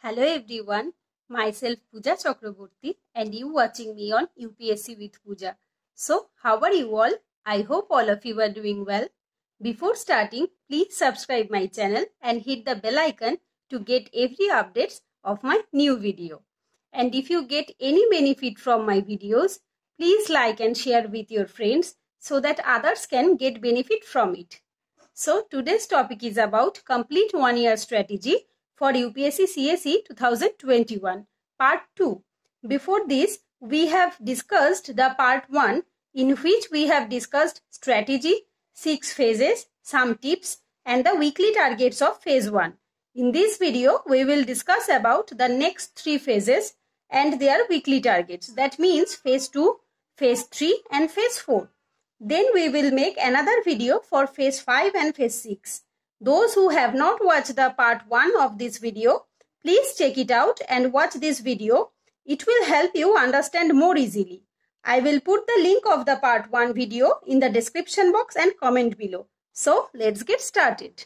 Hello everyone, myself Pooja Chakraborty and you watching me on UPSC with Pooja. So how are you all? I hope all of you are doing well. Before starting, please subscribe my channel and hit the bell icon to get every updates of my new video. And if you get any benefit from my videos, please like and share with your friends so that others can get benefit from it. So today's topic is about complete one year strategy for UPSC CSE 2021 part 2. Before this we have discussed the part 1 in which we have discussed strategy, 6 phases, some tips and the weekly targets of phase 1. In this video we will discuss about the next 3 phases and their weekly targets that means phase 2, phase 3 and phase 4. Then we will make another video for phase 5 and phase 6. Those who have not watched the part 1 of this video, please check it out and watch this video. It will help you understand more easily. I will put the link of the part 1 video in the description box and comment below. So let's get started.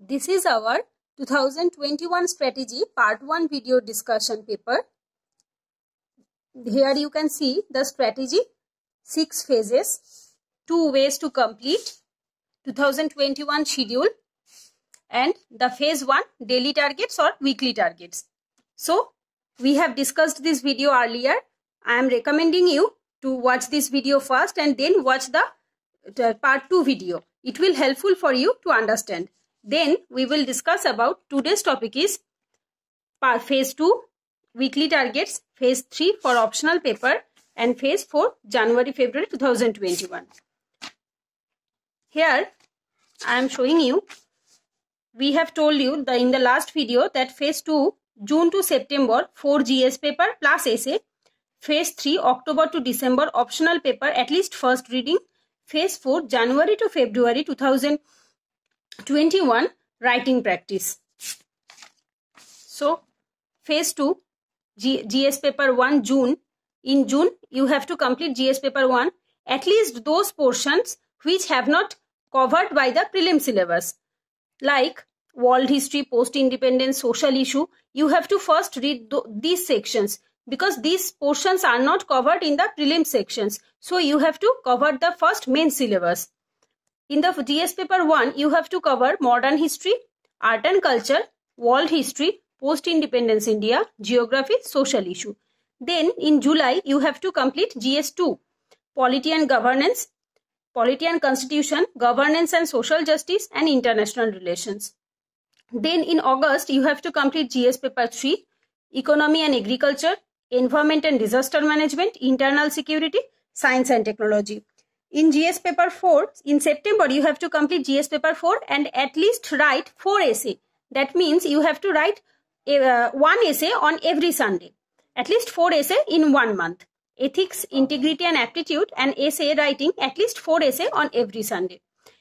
This is our 2021 strategy part 1 video discussion paper. Here you can see the strategy, 6 phases, 2 ways to complete, 2021 schedule and the phase 1 daily targets or weekly targets. So we have discussed this video earlier. I am recommending you to watch this video first and then watch the, part 2 video. It will helpful for you to understand. Then we will discuss about today's topic is phase 2 weekly targets, phase 3 for optional paper and phase 4 January February 2021. Here I am showing you. We have told you the, in the last video that phase 2 June to September 4 GS paper plus essay. Phase 3 October to December optional paper at least first reading. Phase 4 January to February 2021 writing practice. So phase 2 G GS paper 1 June. In June you have to complete GS paper 1 at least those portions which have not covered by the prelim syllabus like world history post independence social issue you have to first read th these sections because these portions are not covered in the prelim sections so you have to cover the first main syllabus in the gs paper 1 you have to cover modern history art and culture world history post independence india geography social issue then in july you have to complete gs2 polity and governance polity and constitution, governance and social justice, and international relations. Then in August, you have to complete GS paper 3, economy and agriculture, environment and disaster management, internal security, science and technology. In GS paper 4, in September, you have to complete GS paper 4 and at least write 4 essay. That means you have to write a, uh, one essay on every Sunday, at least 4 essay in one month. Ethics, Integrity and Aptitude and essay writing at least four essay on every Sunday.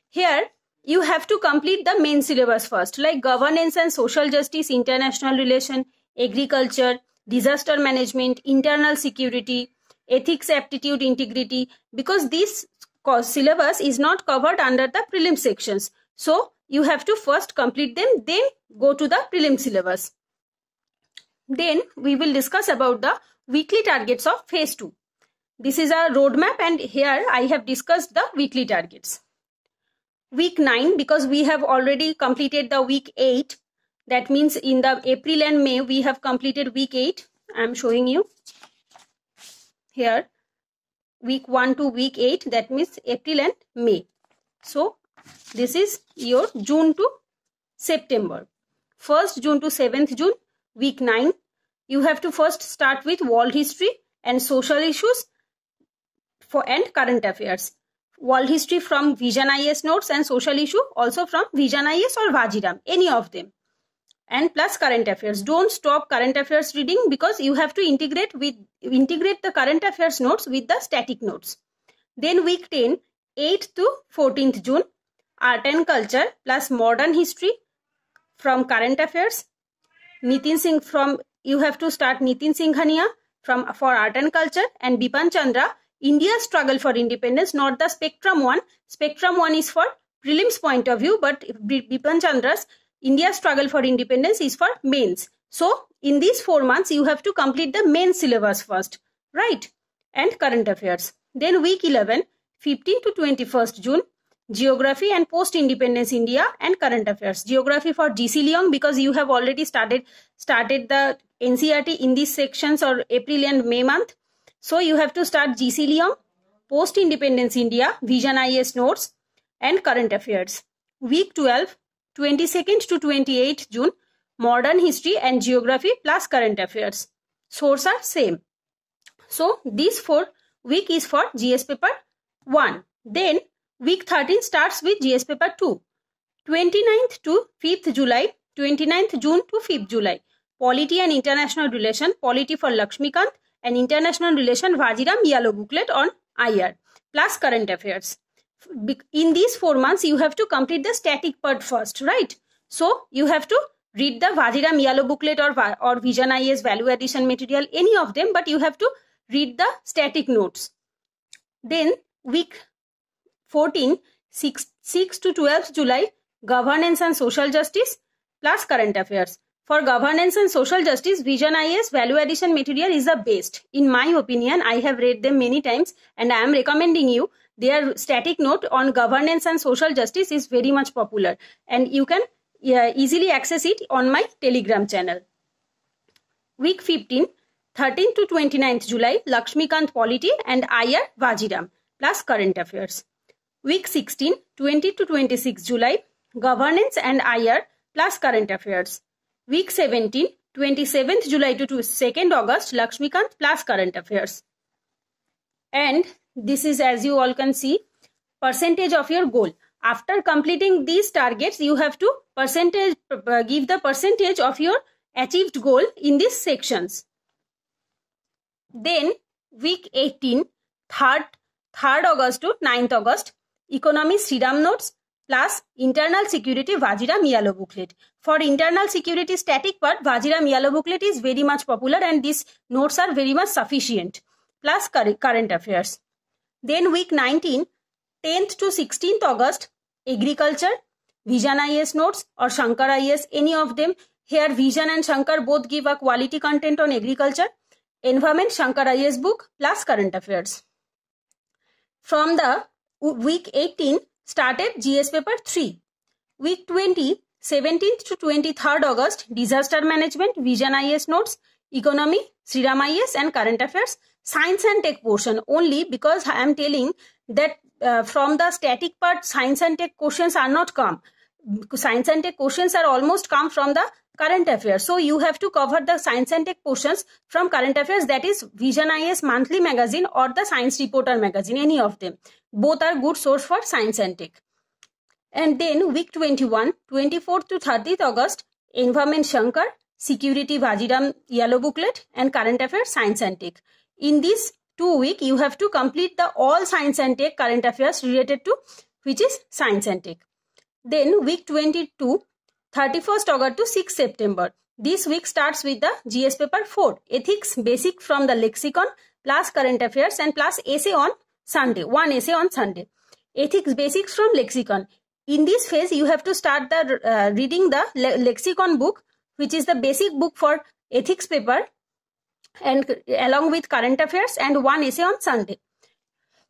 Here, you have to complete the main syllabus first, like governance and social justice, international relation, agriculture, disaster management, internal security, ethics, aptitude, integrity, because this syllabus is not covered under the prelim sections. So, you have to first complete them, then go to the prelim syllabus. Then, we will discuss about the weekly targets of phase 2. This is a roadmap and here I have discussed the weekly targets. Week 9 because we have already completed the week 8 that means in the April and May we have completed week 8. I am showing you here week 1 to week 8 that means April and May. So this is your June to September. 1st June to 7th June week 9 you have to first start with world history and social issues for and current affairs. World history from Vision IS notes and social issue also from Vision IS or Vajiram, any of them. And plus current affairs. Don't stop current affairs reading because you have to integrate with integrate the current affairs notes with the static notes. Then week 10, 8th to 14th June, art and culture plus modern history from current affairs. Nitin Singh from you have to start Nitin Singhania from for art and culture and Bipan Chandra India's struggle for independence, not the spectrum one. Spectrum one is for prelims point of view, but Bipan Chandra's India's struggle for independence is for mains. So in these four months, you have to complete the main syllabus first, right? And current affairs. Then week 11, 15 to 21st June, geography and post-independence India and current affairs. Geography for GC Leong because you have already started started the NCRT in these sections or April and May month. So you have to start GC Leon, Post Independence India, Vision IS notes and current affairs. Week 12, 22nd to 28th June, modern history and geography plus current affairs. Source are same. So these four week is for GS paper 1. Then week 13 starts with GS paper 2. 29th to 5th July, 29th June to 5th July. Polity and International Relation, Polity for Lakshmikant, and International Relation Vajiram Yellow Booklet on IR, plus Current Affairs. In these four months, you have to complete the static part first, right? So you have to read the Vajiram Yellow Booklet or, or Vision IS Value Addition Material, any of them, but you have to read the static notes. Then week 14, 6, 6 to 12 July, Governance and Social Justice, plus Current Affairs. For governance and social justice, Vision IS value addition material is the best. In my opinion, I have read them many times and I am recommending you. Their static note on governance and social justice is very much popular and you can easily access it on my Telegram channel. Week 15, 13 to 29th July, Lakshmikant Polity and IR Vajiram plus current affairs. Week 16, 20 to 26 July, Governance and IR plus current affairs. Week 17, 27th July to 2nd August, Lakshmikant plus current affairs. And this is as you all can see, percentage of your goal. After completing these targets, you have to percentage uh, give the percentage of your achieved goal in these sections. Then week 18, 3rd, 3rd August to 9th August, economy Sriram notes, plus internal security वाजिरा मियालो booklet for internal security static part वाजिरा मियालो booklet is very much popular and this notes are very much sufficient plus current affairs then week nineteen tenth to sixteenth August agriculture vision IAS notes और Shankar IAS any of them here vision and Shankar both give a quality content on agriculture environment Shankar IAS book plus current affairs from the week eighteen started GS paper 3. Week 20, 17th to 23rd August, Disaster Management, Vision IS notes, Economy, Sriram IS and Current Affairs, Science and Tech portion only because I am telling that uh, from the static part, Science and Tech questions are not come. Science and Tech questions are almost come from the current affairs. So you have to cover the science and tech portions from current affairs that is Vision IS monthly magazine or the science reporter magazine, any of them. Both are good source for science and tech. And then week 21, 24th to 30th August, Environment Shankar, Security Vajiram Yellow Booklet and Current Affairs Science and Tech. In these two week, you have to complete the all science and tech current affairs related to which is science and tech. Then week 22, 31st August to 6 September. This week starts with the GS paper 4, Ethics Basic from the Lexicon, plus current affairs and plus essay on Sunday, one essay on Sunday. Ethics Basics from Lexicon. In this phase, you have to start the uh, reading the le lexicon book, which is the basic book for ethics paper, and along with current affairs and one essay on Sunday.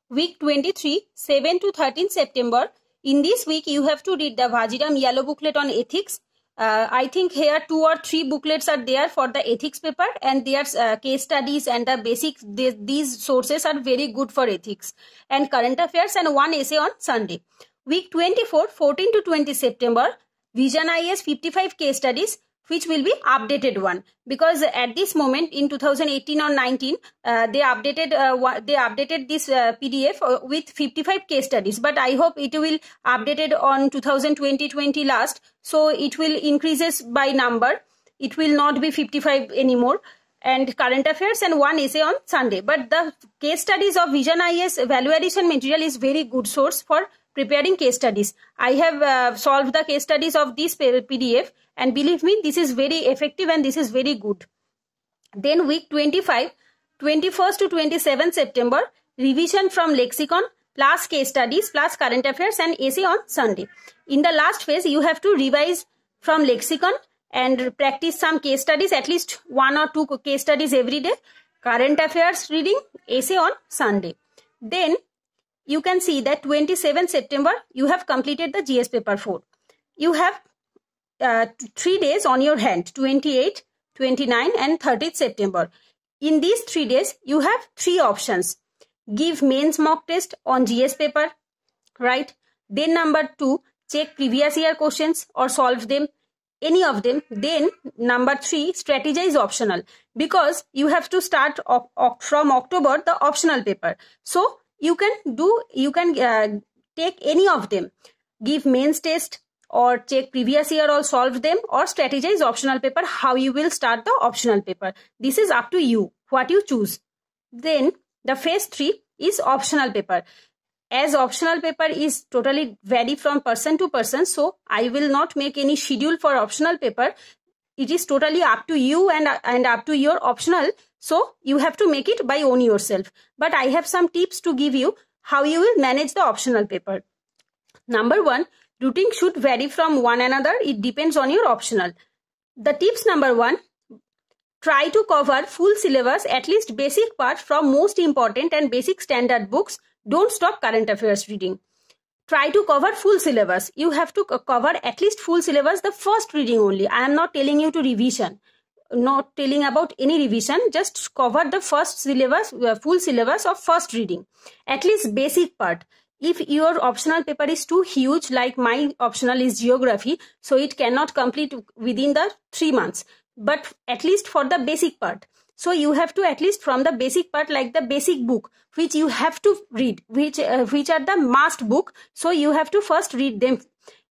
Week 23, 7 to 13 September. In this week, you have to read the Vajidam Yellow Booklet on Ethics, uh, I think here two or three booklets are there for the ethics paper and their uh, case studies and the basic these sources are very good for ethics and current affairs and one essay on Sunday. Week 24, 14 to 20 September, Vision IS 55 case studies which will be updated one because at this moment in 2018 or 19 uh, they updated uh, they updated this uh, pdf uh, with 55 case studies but i hope it will updated on 2020 20 last so it will increases by number it will not be 55 anymore and current affairs and one essay on sunday but the case studies of vision is value addition material is very good source for preparing case studies. I have uh, solved the case studies of this PDF and believe me, this is very effective and this is very good. Then week 25, 21st to 27 September, revision from lexicon plus case studies plus current affairs and essay on Sunday. In the last phase, you have to revise from lexicon and practice some case studies, at least one or two case studies every day, current affairs reading, essay on Sunday. Then you can see that 27 September, you have completed the GS paper 4. You have uh, three days on your hand, 28, 29 and 30th September. In these three days, you have three options. Give mains mock test on GS paper, right? Then number two, check previous year questions or solve them any of them then number 3 strategize optional because you have to start op op from october the optional paper so you can do you can uh, take any of them give mains test or check previous year or solve them or strategize optional paper how you will start the optional paper this is up to you what you choose then the phase 3 is optional paper as optional paper is totally vary from person to person so i will not make any schedule for optional paper it is totally up to you and and up to your optional so you have to make it by own yourself. But I have some tips to give you how you will manage the optional paper. Number one, routing should vary from one another. It depends on your optional. The tips number one, try to cover full syllabus, at least basic parts from most important and basic standard books. Don't stop current affairs reading. Try to cover full syllabus. You have to cover at least full syllabus, the first reading only. I am not telling you to revision not telling about any revision just cover the first syllabus uh, full syllabus of first reading at least basic part if your optional paper is too huge like my optional is geography so it cannot complete within the 3 months but at least for the basic part so you have to at least from the basic part like the basic book which you have to read which uh, which are the must book so you have to first read them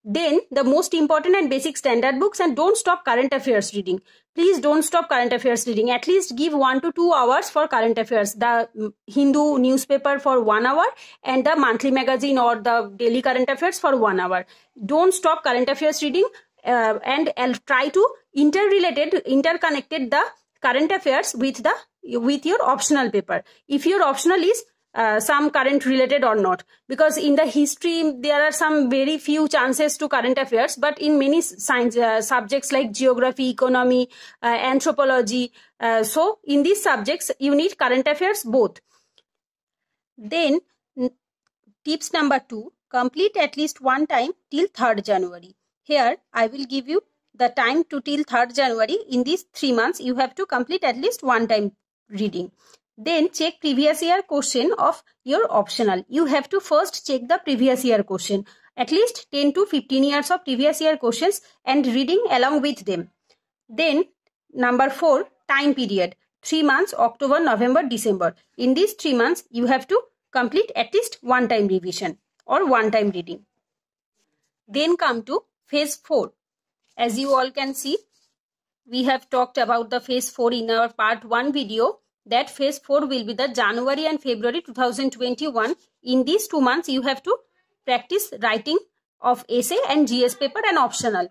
then the most important and basic standard books and don't stop current affairs reading. Please don't stop current affairs reading. At least give one to two hours for current affairs. The mm, Hindu newspaper for one hour and the monthly magazine or the daily current affairs for one hour. Don't stop current affairs reading uh, and I'll try to interrelated, interconnected the current affairs with the with your optional paper. If your optional is uh, some current related or not because in the history there are some very few chances to current affairs but in many science uh, subjects like geography economy uh, anthropology uh, so in these subjects you need current affairs both then tips number 2 complete at least one time till 3rd january here i will give you the time to till 3rd january in these 3 months you have to complete at least one time reading then check previous year question of your optional. You have to first check the previous year question. At least 10 to 15 years of previous year questions and reading along with them. Then number 4 time period. 3 months October, November, December. In these 3 months you have to complete at least one time revision or one time reading. Then come to phase 4. As you all can see, we have talked about the phase 4 in our part 1 video that phase 4 will be the January and February 2021. In these two months, you have to practice writing of essay and GS paper and optional.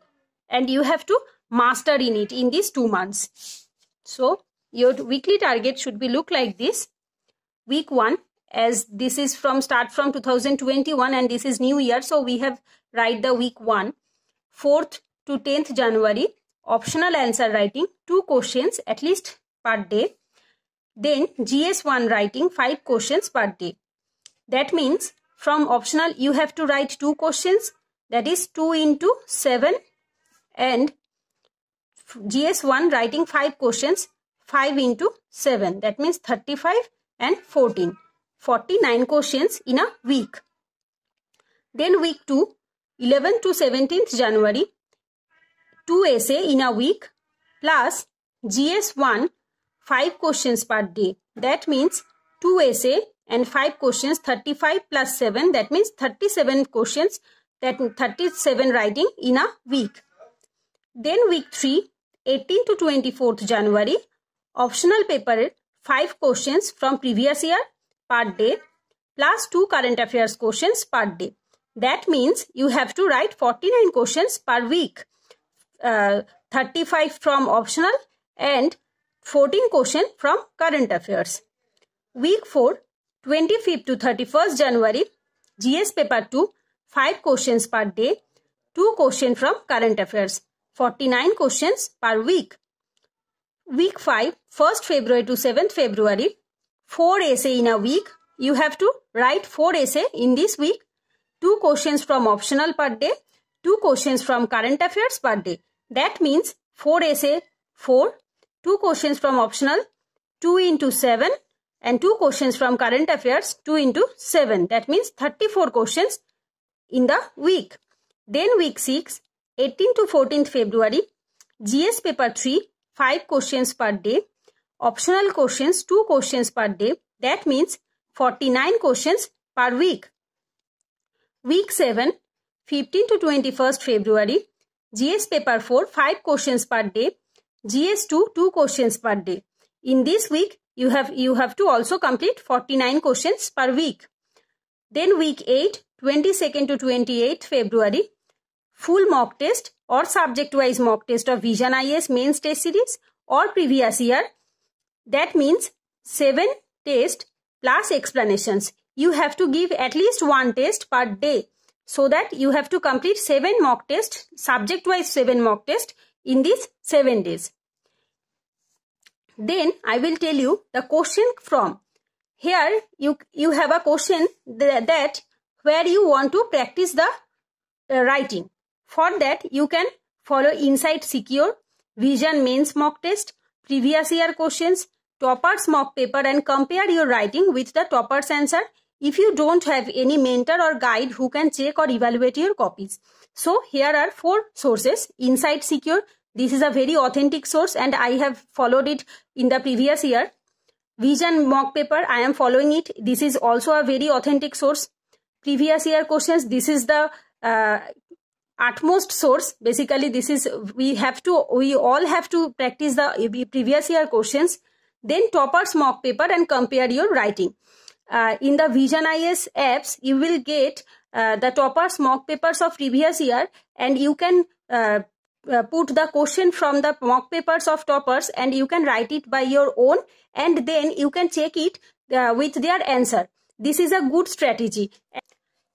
And you have to master in it in these two months. So, your weekly target should be look like this. Week 1, as this is from start from 2021 and this is new year. So, we have write the week 1. 4th to 10th January, optional answer writing, two questions at least per day then GS1 writing 5 questions per day. That means from optional you have to write 2 questions that is 2 into 7 and GS1 writing 5 questions 5 into 7 that means 35 and 14 49 questions in a week. Then week 2 11 to 17th January 2 essay in a week plus GS1 5 questions per day. That means 2 essay and 5 questions 35 plus 7 that means 37 questions that 37 writing in a week. Then week 3 18 to 24th January optional paper 5 questions from previous year per day plus 2 current affairs questions per day. That means you have to write 49 questions per week, uh, 35 from optional and 14 question from current affairs. Week 4, 25th to 31st January, GS paper 2, 5 questions per day, 2 questions from current affairs, 49 questions per week. Week 5, 1st February to 7th February, 4 essay in a week. You have to write 4 essay in this week, 2 questions from optional per day, 2 questions from current affairs per day. That means 4 essay, 4 two questions from optional 2 into 7 and two questions from current affairs 2 into 7 that means 34 questions in the week then week 6 18 to 14th february gs paper 3 5 questions per day optional questions 2 questions per day that means 49 questions per week week 7 15 to 21st february gs paper 4 5 questions per day GS2 2 questions per day. In this week, you have, you have to also complete 49 questions per week. Then week 8, 22nd to 28th February, full mock test or subject-wise mock test of Vision IS Main test series or previous year. That means 7 test plus explanations. You have to give at least one test per day so that you have to complete 7 mock test, subject-wise 7 mock test in these 7 days. Then I will tell you the question from. Here you, you have a question that, that where you want to practice the uh, writing. For that you can follow Insight Secure, Vision Mains Mock Test, Previous Year Questions, Toppers Mock Paper and compare your writing with the Toppers answer if you don't have any mentor or guide who can check or evaluate your copies. So here are four sources. Inside Secure, this is a very authentic source and I have followed it in the previous year. Vision mock paper, I am following it. This is also a very authentic source. Previous year questions, this is the uh, utmost source. Basically, this is, we have to, we all have to practice the previous year questions. Then toppers mock paper and compare your writing uh, in the Vision IS apps, you will get uh, the toppers mock papers of previous year and you can uh, uh, put the question from the mock papers of toppers and you can write it by your own and then you can check it uh, with their answer. This is a good strategy.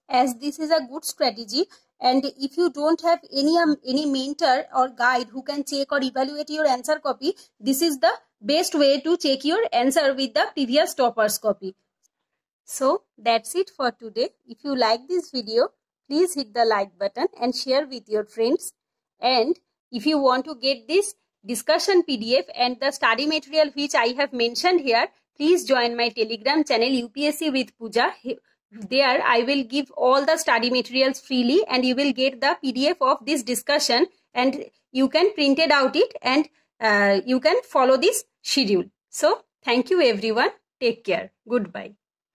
As this is a good strategy and if you don't have any, um, any mentor or guide who can check or evaluate your answer copy, this is the best way to check your answer with the previous toppers copy. So that's it for today. If you like this video, please hit the like button and share with your friends. And if you want to get this discussion PDF and the study material which I have mentioned here, please join my telegram channel UPSC with Puja. There I will give all the study materials freely and you will get the PDF of this discussion and you can print it out it and uh, you can follow this schedule. So thank you everyone. Take care. Goodbye.